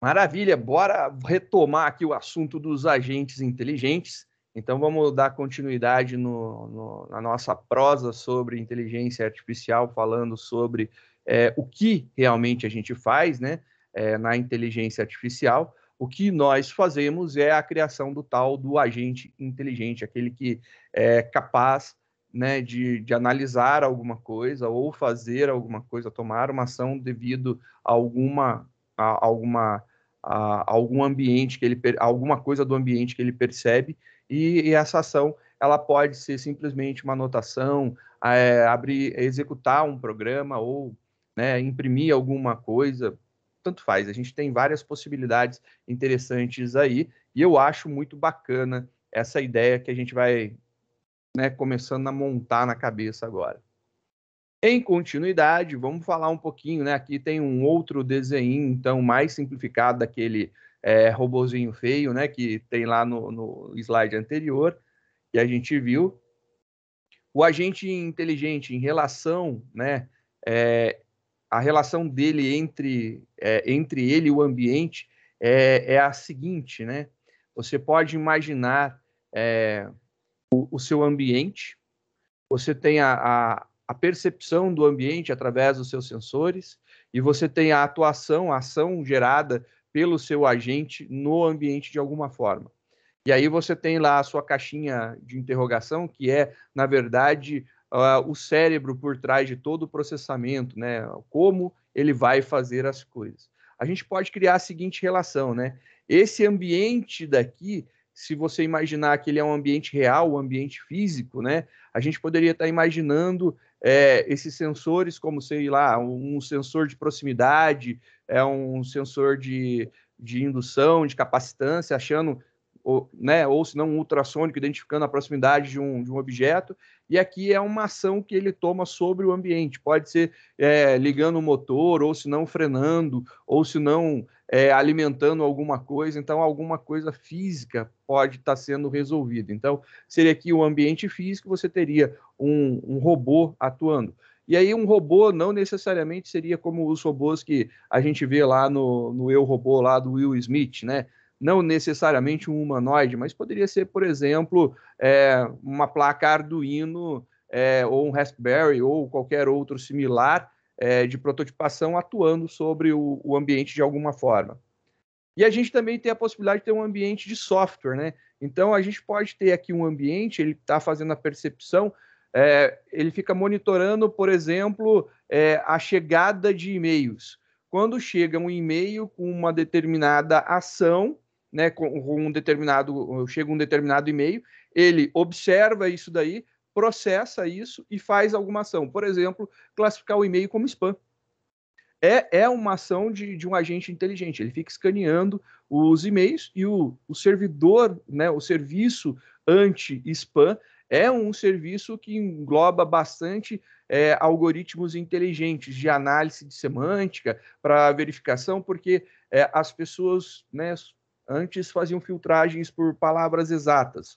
Maravilha, bora retomar aqui o assunto dos agentes inteligentes. Então vamos dar continuidade no, no, na nossa prosa sobre inteligência artificial, falando sobre é, o que realmente a gente faz né, é, na inteligência artificial. O que nós fazemos é a criação do tal do agente inteligente, aquele que é capaz né, de, de, analisar alguma coisa ou fazer alguma coisa, tomar uma ação devido a alguma a, alguma a, algum ambiente que ele alguma coisa do ambiente que ele percebe e, e essa ação ela pode ser simplesmente uma anotação, é, abrir, executar um programa ou né, imprimir alguma coisa, tanto faz. A gente tem várias possibilidades interessantes aí e eu acho muito bacana essa ideia que a gente vai né, começando a montar na cabeça agora. Em continuidade, vamos falar um pouquinho, né? Aqui tem um outro desenho, então, mais simplificado daquele é, robozinho feio, né? Que tem lá no, no slide anterior, que a gente viu. O agente inteligente em relação, né? É, a relação dele entre, é, entre ele e o ambiente é, é, a seguinte, né? Você pode imaginar é, o, o, seu ambiente, você tem a, a, a percepção do ambiente através dos seus sensores e você tem a atuação, a ação gerada pelo seu agente no ambiente de alguma forma. E aí você tem lá a sua caixinha de interrogação, que é, na verdade, uh, o cérebro por trás de todo o processamento, né? Como ele vai fazer as coisas. A gente pode criar a seguinte relação, né? Esse ambiente daqui se você imaginar que ele é um ambiente real, um ambiente físico, né? A gente poderia estar imaginando é, esses sensores como, sei lá, um sensor de proximidade, é um sensor de, de indução, de capacitância, achando ou, né, ou se não um ultrassônico, identificando a proximidade de um, de um objeto. E aqui é uma ação que ele toma sobre o ambiente. Pode ser é, ligando o motor, ou se não frenando, ou se não é, alimentando alguma coisa. Então, alguma coisa física pode estar tá sendo resolvida. Então, seria aqui o um ambiente físico, você teria um, um robô atuando. E aí um robô não necessariamente seria como os robôs que a gente vê lá no, no Eu Robô lá do Will Smith, né? não necessariamente um humanoide, mas poderia ser, por exemplo, é, uma placa Arduino é, ou um Raspberry ou qualquer outro similar é, de prototipação atuando sobre o, o, ambiente de alguma forma. E a gente também tem a possibilidade de ter um ambiente de software, né? Então a gente pode ter aqui um ambiente, ele está fazendo a percepção, é, ele fica monitorando, por exemplo, é, a chegada de e-mails quando chega um e-mail com uma determinada ação, né, com, um determinado, chega um determinado e-mail, ele observa isso daí, processa isso e faz alguma ação. Por exemplo, classificar o e-mail como spam. É, é uma ação de, de um agente inteligente. Ele fica escaneando os e-mails e o, o servidor, né, o serviço anti-spam, é um serviço que engloba bastante é, algoritmos inteligentes de análise de semântica para verificação, porque é, as pessoas né, Antes faziam filtragens por palavras exatas.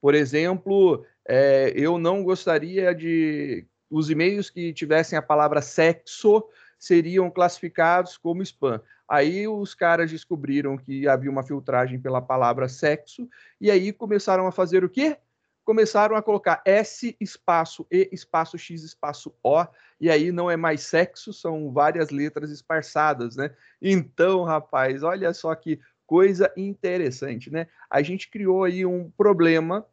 Por exemplo, é, eu não gostaria de. Os e-mails que tivessem a palavra sexo seriam classificados como spam. Aí os caras descobriram que havia uma filtragem pela palavra sexo e aí começaram a fazer o quê? começaram a colocar S espaço E espaço X espaço O, e aí não é mais sexo, são várias letras esparçadas, né? Então, rapaz, olha só que coisa interessante, né? A gente criou aí um problema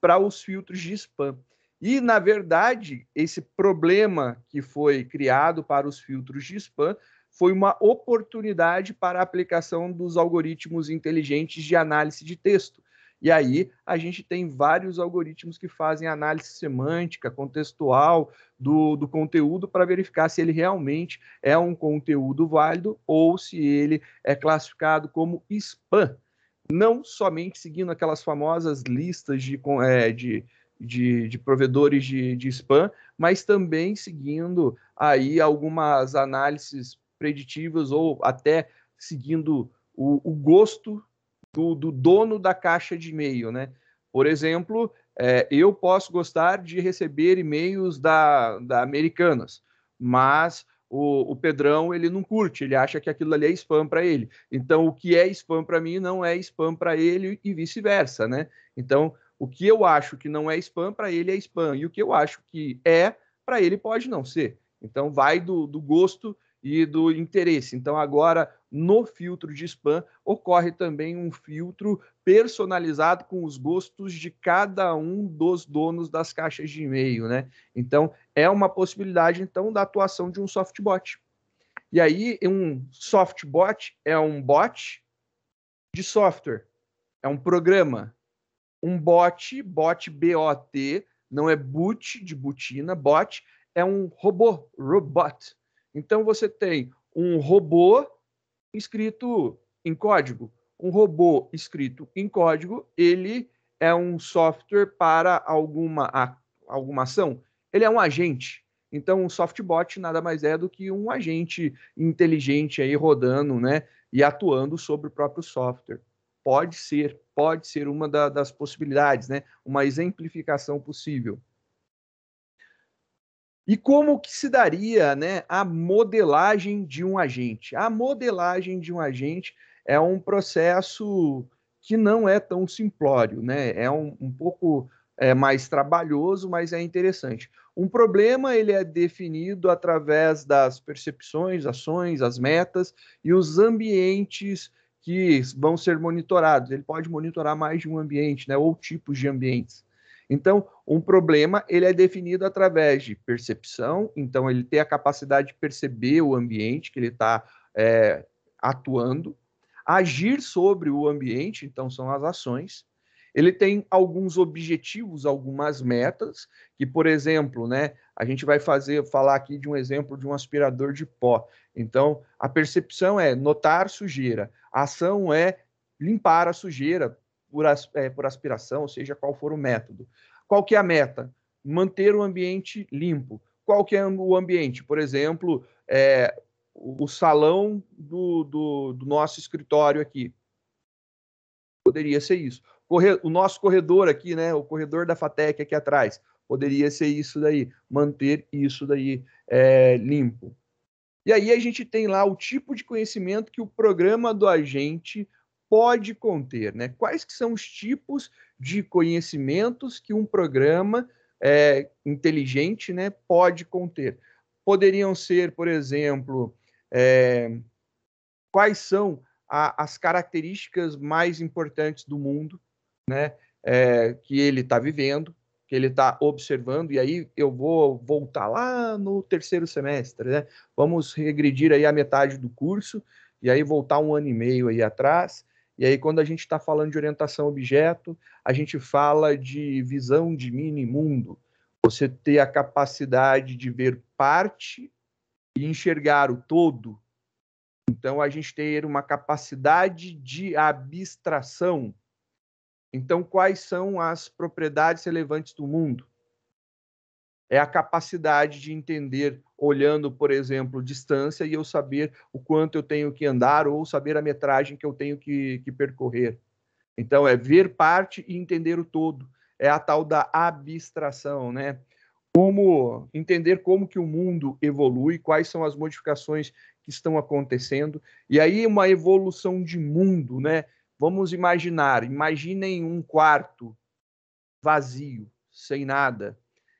para os filtros de spam. E, na verdade, esse problema que foi criado para os filtros de spam foi uma oportunidade para a aplicação dos algoritmos inteligentes de análise de texto. E aí a gente tem vários algoritmos que fazem análise semântica, contextual do, do conteúdo para verificar se ele realmente é um conteúdo válido ou se ele é classificado como spam. Não somente seguindo aquelas famosas listas de, é, de, de, de, provedores de, de spam, mas também seguindo aí algumas análises preditivas ou até seguindo o, o gosto do, do dono da caixa de e-mail, né? Por exemplo, é, eu posso gostar de receber e-mails da, da Americanas, mas o, o, Pedrão ele não curte, ele acha que aquilo ali é spam para ele. Então, o que é spam para mim não é spam para ele e vice-versa, né? Então, o que eu acho que não é spam para ele é spam, e o que eu acho que é para ele pode não ser. Então, vai do, do gosto e do interesse. Então, agora no filtro de spam, ocorre também um filtro personalizado com os gostos de cada um dos donos das caixas de e-mail, né? Então, é uma possibilidade, então, da atuação de um softbot. E aí, um softbot é um bot de software, é um programa. Um bot, bot B-O-T, não é boot de botina, bot, é um robô, robot. Então, você tem um robô escrito em código. Um robô escrito em código, ele é um software para alguma, a, alguma ação. Ele é um agente. Então, um softbot nada mais é do que um agente inteligente aí rodando, né? E atuando sobre o próprio software. Pode ser, pode ser uma da, das possibilidades, né? Uma exemplificação possível. E como que se daria né, a modelagem de um agente? A modelagem de um agente é um processo que não é tão simplório, né? É um, um pouco é, mais trabalhoso, mas é interessante. Um problema ele é definido através das percepções, ações, as metas e os ambientes que vão ser monitorados. Ele pode monitorar mais de um ambiente, né? Ou tipos de ambientes. Então, um problema ele é definido através de percepção, então ele tem a capacidade de perceber o ambiente que ele está é, atuando, agir sobre o ambiente, então são as ações. Ele tem alguns objetivos, algumas metas, que, por exemplo, né, a gente vai fazer falar aqui de um exemplo de um aspirador de pó. Então, a percepção é notar sujeira, a ação é limpar a sujeira, por, as, é, por aspiração, ou seja, qual for o método. Qual que é a meta? Manter o ambiente limpo. Qual que é o ambiente? Por exemplo, é, o salão do, do, do, nosso escritório aqui. Poderia ser isso. Corre, o nosso corredor aqui, né? O corredor da FATEC aqui atrás. Poderia ser isso daí. Manter isso daí é, limpo. E aí a gente tem lá o tipo de conhecimento que o programa do agente pode conter, né? Quais que são os tipos de conhecimentos que um programa é, inteligente, né, pode conter? Poderiam ser, por exemplo, é, quais são a, as características mais importantes do mundo, né, é, que ele está vivendo, que ele está observando, e aí eu vou voltar lá no terceiro semestre, né? Vamos regredir aí a metade do curso, e aí voltar um ano e meio aí atrás, e aí, quando a gente está falando de orientação objeto, a gente fala de visão de mini-mundo. Você ter a capacidade de ver parte e enxergar o todo. Então, a gente ter uma capacidade de abstração. Então, quais são as propriedades relevantes do mundo? É a capacidade de entender olhando, por exemplo, distância e eu saber o quanto eu tenho que andar ou saber a metragem que eu tenho que, que percorrer. Então, é ver parte e entender o todo. É a tal da abstração, né? Como entender como que o mundo evolui, quais são as modificações que estão acontecendo. E aí, uma evolução de mundo, né? Vamos imaginar, imaginem um quarto vazio, sem nada,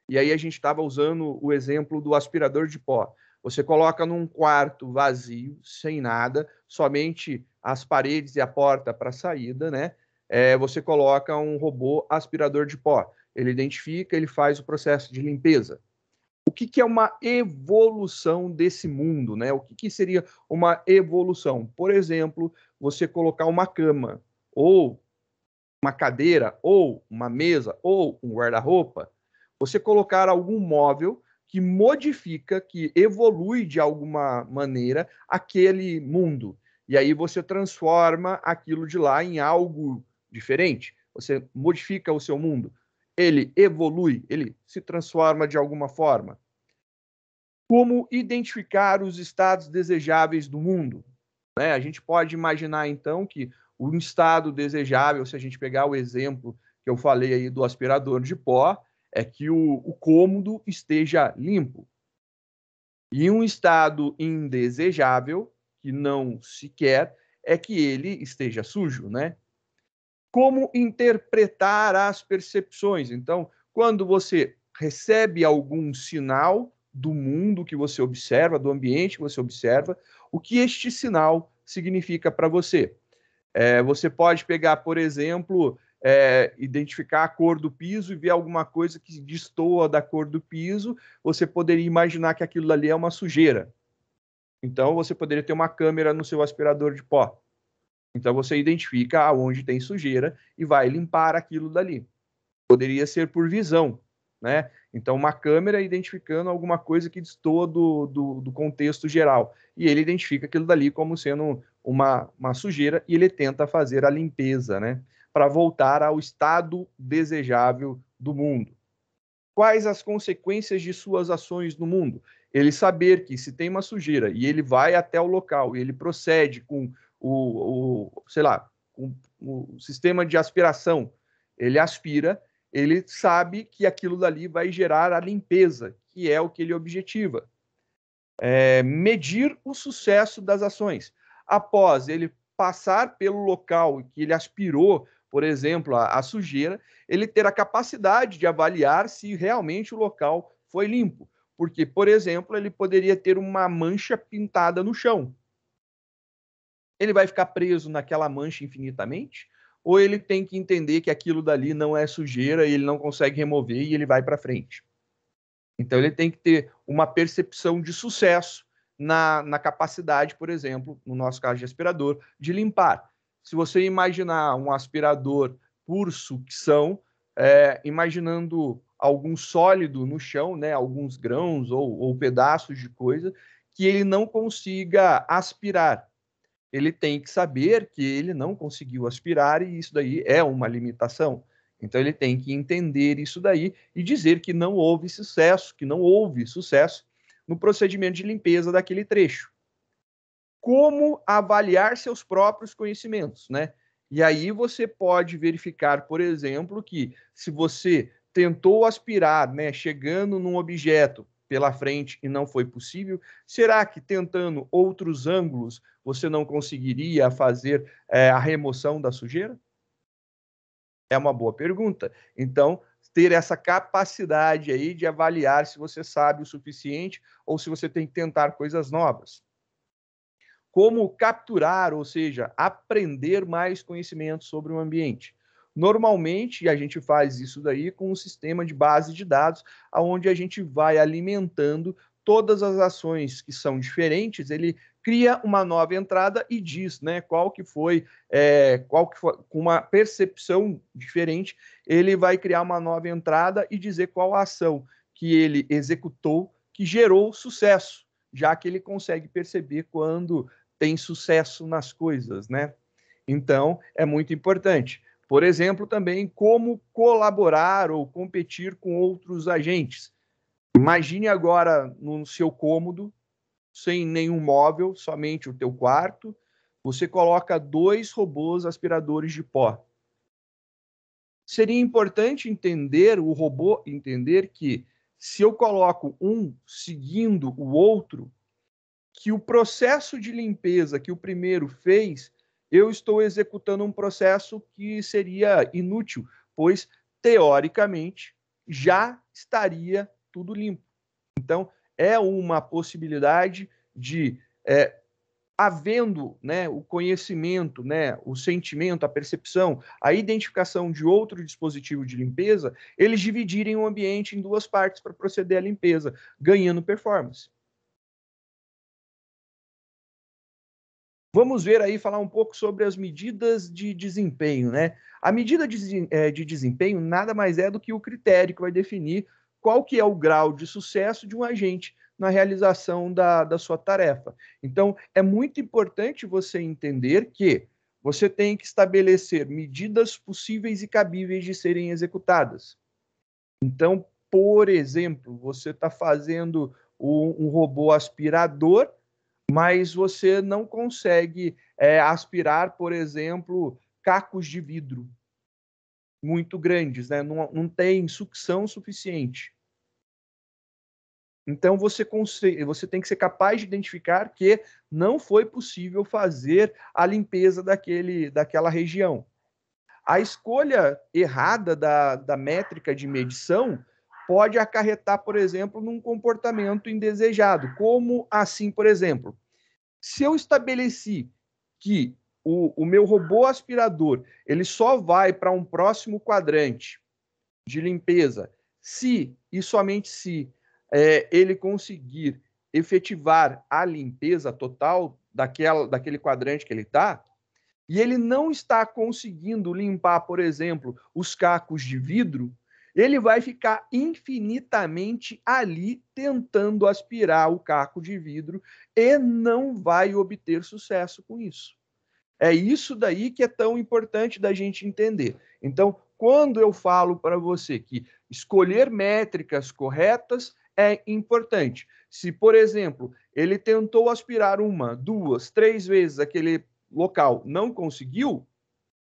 e aí a gente estava usando o exemplo do aspirador de pó. Você coloca num quarto vazio, sem nada, somente as paredes e a porta para saída, né? É, você coloca um robô aspirador de pó. Ele identifica, ele faz o processo de limpeza. O que, que é uma evolução desse mundo, né? O que, que seria uma evolução? Por exemplo, você colocar uma cama, ou uma cadeira, ou uma mesa, ou um guarda-roupa você colocar algum móvel que modifica, que evolui de alguma maneira aquele mundo. E aí você transforma aquilo de lá em algo diferente. Você modifica o seu mundo. Ele evolui, ele se transforma de alguma forma. Como identificar os estados desejáveis do mundo? Né? A gente pode imaginar então que um estado desejável, se a gente pegar o exemplo que eu falei aí do aspirador de pó, é que o, o cômodo esteja limpo. E um estado indesejável, que não se quer, é que ele esteja sujo, né? Como interpretar as percepções? Então, quando você recebe algum sinal do mundo que você observa, do ambiente que você observa, o que este sinal significa para você? É, você pode pegar, por exemplo, é, identificar a cor do piso e ver alguma coisa que destoa da cor do piso, você poderia imaginar que aquilo ali é uma sujeira. Então, você poderia ter uma câmera no seu aspirador de pó. Então, você identifica aonde tem sujeira e vai limpar aquilo dali. Poderia ser por visão, né? Então, uma câmera identificando alguma coisa que destoa do, do, do, contexto geral. E ele identifica aquilo dali como sendo uma, uma sujeira e ele tenta fazer a limpeza, né? para voltar ao estado desejável do mundo. Quais as consequências de suas ações no mundo? Ele saber que se tem uma sujeira e ele vai até o local e ele procede com o, o sei lá, com o sistema de aspiração, ele aspira, ele sabe que aquilo dali vai gerar a limpeza, que é o que ele objetiva. É, medir o sucesso das ações. Após ele passar pelo local que ele aspirou por exemplo, a, a sujeira, ele ter a capacidade de avaliar se realmente o local foi limpo. Porque, por exemplo, ele poderia ter uma mancha pintada no chão. Ele vai ficar preso naquela mancha infinitamente? Ou ele tem que entender que aquilo dali não é sujeira e ele não consegue remover e ele vai para frente? Então, ele tem que ter uma percepção de sucesso na, na capacidade, por exemplo, no nosso caso de aspirador, de limpar se você imaginar um aspirador por sucção, é, imaginando algum sólido no chão, né, alguns grãos ou, ou pedaços de coisa, que ele não consiga aspirar. Ele tem que saber que ele não conseguiu aspirar e isso daí é uma limitação. Então ele tem que entender isso daí e dizer que não houve sucesso, que não houve sucesso no procedimento de limpeza daquele trecho como avaliar seus próprios conhecimentos, né? E aí você pode verificar, por exemplo, que se você tentou aspirar, né, chegando num objeto pela frente e não foi possível, será que tentando outros ângulos você não conseguiria fazer é, a remoção da sujeira? É uma boa pergunta. Então, ter essa capacidade aí de avaliar se você sabe o suficiente ou se você tem que tentar coisas novas como capturar, ou seja, aprender mais conhecimento sobre o ambiente. Normalmente, a gente faz isso daí com um sistema de base de dados, onde a gente vai alimentando todas as ações que são diferentes, ele cria uma nova entrada e diz né, qual que foi, é, qual que foi, com uma percepção diferente, ele vai criar uma nova entrada e dizer qual a ação que ele executou que gerou sucesso, já que ele consegue perceber quando tem sucesso nas coisas, né? Então, é muito importante. Por exemplo, também como colaborar ou competir com outros agentes. Imagine agora no seu cômodo, sem nenhum móvel, somente o teu quarto, você coloca dois robôs aspiradores de pó. Seria importante entender o robô entender que se eu coloco um seguindo o outro, que o processo de limpeza que o primeiro fez, eu estou executando um processo que seria inútil, pois teoricamente já estaria tudo limpo. Então, é uma possibilidade de, é, havendo né, o conhecimento, né, o sentimento, a percepção, a identificação de outro dispositivo de limpeza, eles dividirem o ambiente em duas partes para proceder à limpeza, ganhando performance. Vamos ver aí falar um pouco sobre as medidas de desempenho, né? A medida eh, de desempenho nada mais é do que o critério que vai definir qual que é o grau de sucesso de um agente na realização da, da sua tarefa. Então, é muito importante você entender que você tem que estabelecer medidas possíveis e cabíveis de serem executadas. Então, por exemplo, você está fazendo um, um robô aspirador mas você não consegue é, aspirar, por exemplo, cacos de vidro muito grandes, né? não, não tem sucção suficiente. Então você, consegue, você tem que ser capaz de identificar que não foi possível fazer a limpeza daquele, daquela região. A escolha errada da, da métrica de medição pode acarretar, por exemplo, num comportamento indesejado. Como assim, por exemplo, se eu estabeleci que o, o meu robô aspirador ele só vai para um próximo quadrante de limpeza se e somente se é, ele conseguir efetivar a limpeza total daquela, daquele quadrante que ele está, e ele não está conseguindo limpar, por exemplo, os cacos de vidro, ele vai ficar infinitamente ali tentando aspirar o caco de vidro e não vai obter sucesso com isso. É isso daí que é tão importante da gente entender. Então, quando eu falo para você que escolher métricas corretas é importante. Se, por exemplo, ele tentou aspirar uma, duas, três vezes aquele local, não conseguiu,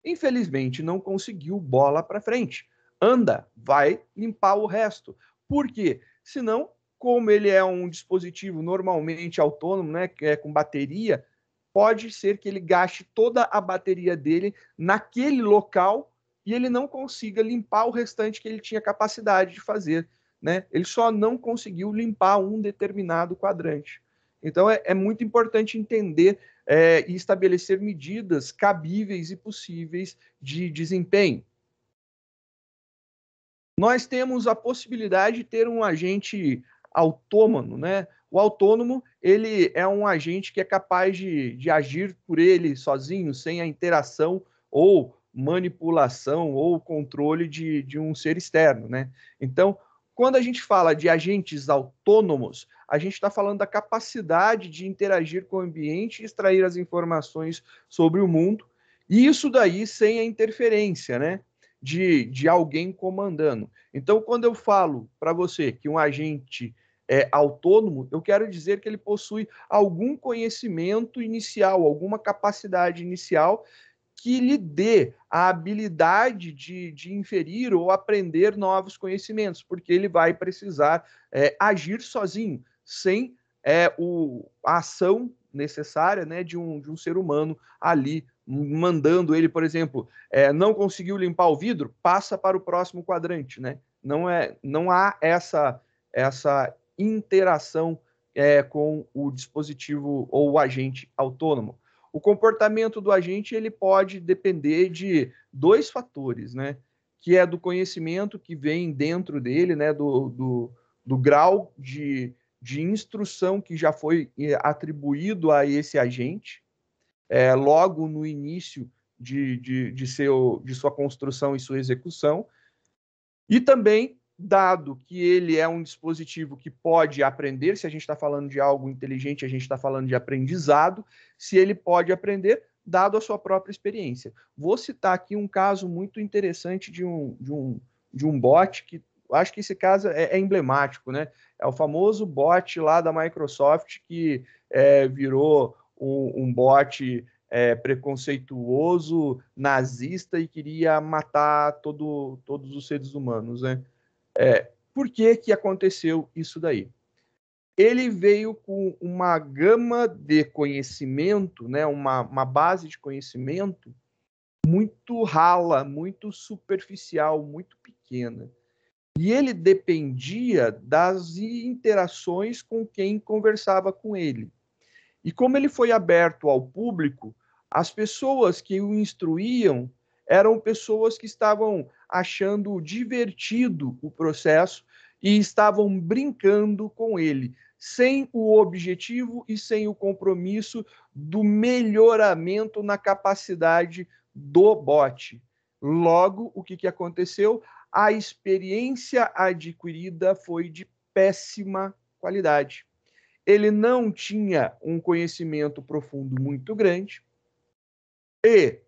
infelizmente não conseguiu bola para frente anda, vai limpar o resto. Por quê? Senão, como ele é um dispositivo normalmente autônomo, né, que é com bateria, pode ser que ele gaste toda a bateria dele naquele local e ele não consiga limpar o restante que ele tinha capacidade de fazer. Né? Ele só não conseguiu limpar um determinado quadrante. Então é, é muito importante entender é, e estabelecer medidas cabíveis e possíveis de desempenho nós temos a possibilidade de ter um agente autônomo, né? O autônomo, ele é um agente que é capaz de, de agir por ele sozinho, sem a interação ou manipulação ou controle de, de um ser externo, né? Então, quando a gente fala de agentes autônomos, a gente está falando da capacidade de interagir com o ambiente e extrair as informações sobre o mundo, e isso daí sem a interferência, né? de, de alguém comandando. Então, quando eu falo para você que um agente é autônomo, eu quero dizer que ele possui algum conhecimento inicial, alguma capacidade inicial que lhe dê a habilidade de, de inferir ou aprender novos conhecimentos, porque ele vai precisar é, agir sozinho, sem é, o, a ação necessária né, de, um, de um ser humano ali mandando ele, por exemplo, é, não conseguiu limpar o vidro, passa para o próximo quadrante, né? Não é, não há essa essa interação é, com o dispositivo ou o agente autônomo. O comportamento do agente ele pode depender de dois fatores, né? Que é do conhecimento que vem dentro dele, né? Do, do, do grau de, de instrução que já foi é, atribuído a esse agente é, logo no início de, de, de, seu, de sua construção e sua execução. E também, dado que ele é um dispositivo que pode aprender, se a gente está falando de algo inteligente, a gente está falando de aprendizado, se ele pode aprender, dado a sua própria experiência. Vou citar aqui um caso muito interessante de um, de um, de um bot que acho que esse caso é, é emblemático, né? É o famoso bot lá da Microsoft que é, virou um, um bote é, preconceituoso, nazista e queria matar todo, todos os seres humanos, né? É, por que que aconteceu isso daí? Ele veio com uma gama de conhecimento, né? Uma, uma base de conhecimento muito rala, muito superficial, muito pequena. E ele dependia das interações com quem conversava com ele. E como ele foi aberto ao público, as pessoas que o instruíam eram pessoas que estavam achando divertido o processo e estavam brincando com ele, sem o objetivo e sem o compromisso do melhoramento na capacidade do bot. Logo, o que, que aconteceu? A experiência adquirida foi de péssima qualidade ele não tinha um conhecimento profundo muito grande e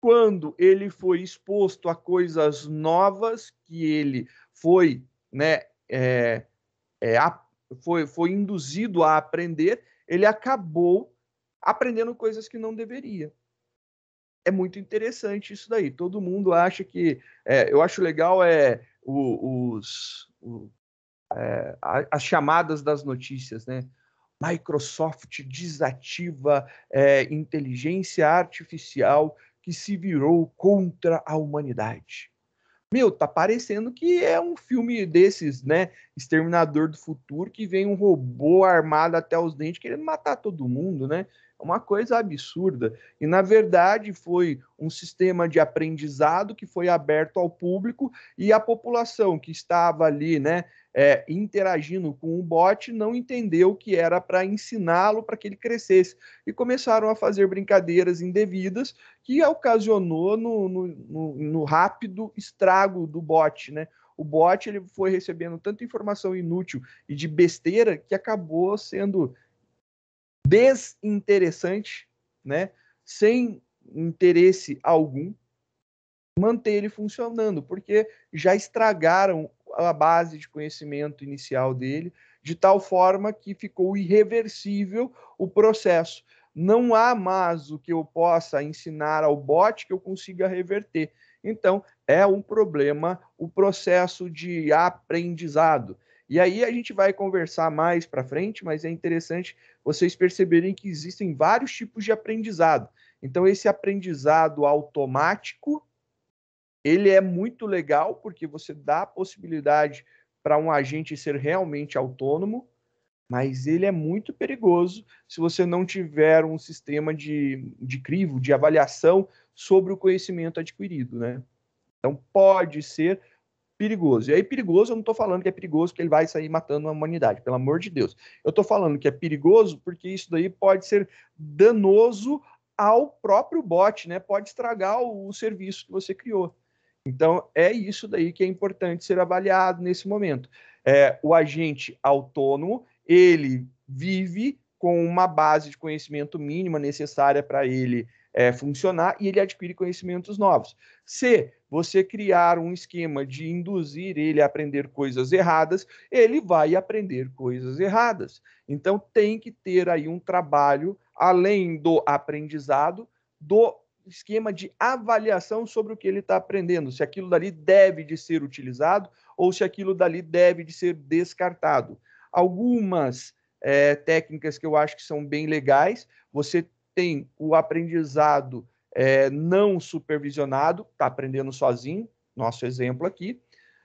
quando ele foi exposto a coisas novas que ele foi, né, é, é, a, foi, foi induzido a aprender, ele acabou aprendendo coisas que não deveria. É muito interessante isso daí. Todo mundo acha que. É, eu acho legal é o, os, o, é, as chamadas das notícias, né? Microsoft desativa é, inteligência artificial que se virou contra a humanidade. Meu, tá parecendo que é um filme desses, né? Exterminador do Futuro, que vem um robô armado até os dentes querendo matar todo mundo, né? É uma coisa absurda. E, na verdade, foi um sistema de aprendizado que foi aberto ao público e a população que estava ali, né? é, interagindo com o bot não entendeu que era para ensiná-lo para que ele crescesse e começaram a fazer brincadeiras indevidas que ocasionou no, no, no, no rápido estrago do bot, né? o bot ele foi recebendo tanta informação inútil e de besteira que acabou sendo desinteressante, né? Sem interesse algum manter ele funcionando, porque já estragaram a base de conhecimento inicial dele, de tal forma que ficou irreversível o processo. Não há mais o que eu possa ensinar ao bot que eu consiga reverter. Então, é um problema o processo de aprendizado. E aí a gente vai conversar mais para frente, mas é interessante vocês perceberem que existem vários tipos de aprendizado. Então, esse aprendizado automático, ele é muito legal porque você dá a possibilidade para um agente ser realmente autônomo, mas ele é muito perigoso se você não tiver um sistema de, de crivo, de avaliação sobre o conhecimento adquirido, né? Então pode ser perigoso. E aí perigoso eu não estou falando que é perigoso porque ele vai sair matando a humanidade, pelo amor de Deus. Eu estou falando que é perigoso porque isso daí pode ser danoso ao próprio bot, né? Pode estragar o, o serviço que você criou. Então, é isso daí que é importante ser avaliado nesse momento. É, o agente autônomo, ele vive com uma base de conhecimento mínima necessária para ele é, funcionar e ele adquire conhecimentos novos. Se você criar um esquema de induzir ele a aprender coisas erradas, ele vai aprender coisas erradas. Então tem que ter aí um trabalho além do aprendizado, do esquema de avaliação sobre o que ele está aprendendo, se aquilo dali deve de ser utilizado ou se aquilo dali deve de ser descartado. Algumas é, técnicas que eu acho que são bem legais, você tem o aprendizado é, não supervisionado, está aprendendo sozinho, nosso exemplo aqui,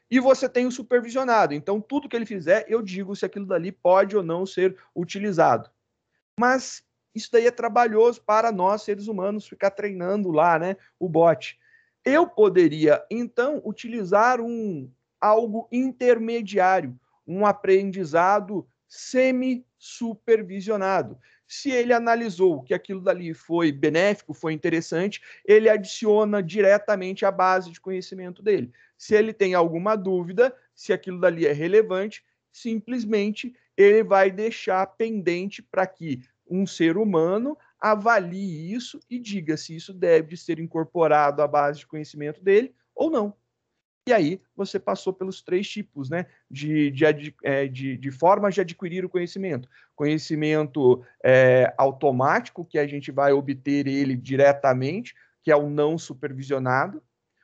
e você tem o supervisionado. Então, tudo que ele fizer, eu digo se aquilo dali pode ou não ser utilizado. Mas isso daí é trabalhoso para nós, seres humanos, ficar treinando lá, né? O bot. Eu poderia, então, utilizar um algo intermediário, um aprendizado semi-supervisionado. Se ele analisou que aquilo dali foi benéfico, foi interessante, ele adiciona diretamente à base de conhecimento dele. Se ele tem alguma dúvida, se aquilo dali é relevante, simplesmente ele vai deixar pendente para que um ser humano avalie isso e diga se isso deve ser incorporado à base de conhecimento dele ou não. E aí você passou pelos três tipos né, de, de, é, de, de formas de adquirir o conhecimento. Conhecimento é, automático, que a gente vai obter ele diretamente, que é o não supervisionado.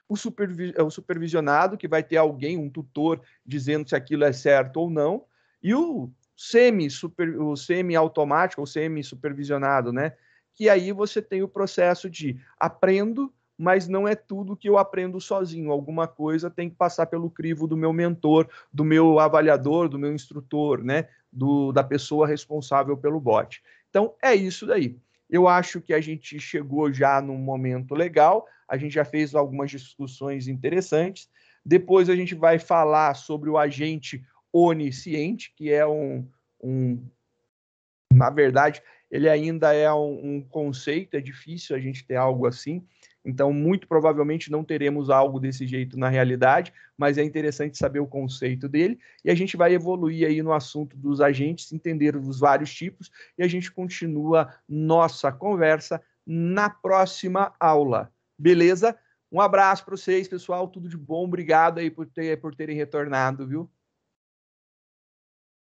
O, supervi é o supervisionado, que vai ter alguém, um tutor, dizendo se aquilo é certo ou não. E o semi super, o semi automático ou semi supervisionado, né? Que aí você tem o processo de aprendo, mas não é tudo que eu aprendo sozinho. Alguma coisa tem que passar pelo crivo do meu mentor, do meu avaliador, do meu instrutor, né? Do, da pessoa responsável pelo bot. Então é isso daí. Eu acho que a gente chegou já num momento legal, a gente já fez algumas discussões interessantes. Depois a gente vai falar sobre o agente onisciente, que é um, um na verdade, ele ainda é um, um, conceito, é difícil a gente ter algo assim. Então, muito provavelmente não teremos algo desse jeito na realidade, mas é interessante saber o conceito dele. E a gente vai evoluir aí no assunto dos agentes, entender os vários tipos, e a gente continua nossa conversa na próxima aula. Beleza? Um abraço para vocês, pessoal. Tudo de bom. Obrigado aí por, ter, por terem retornado, viu?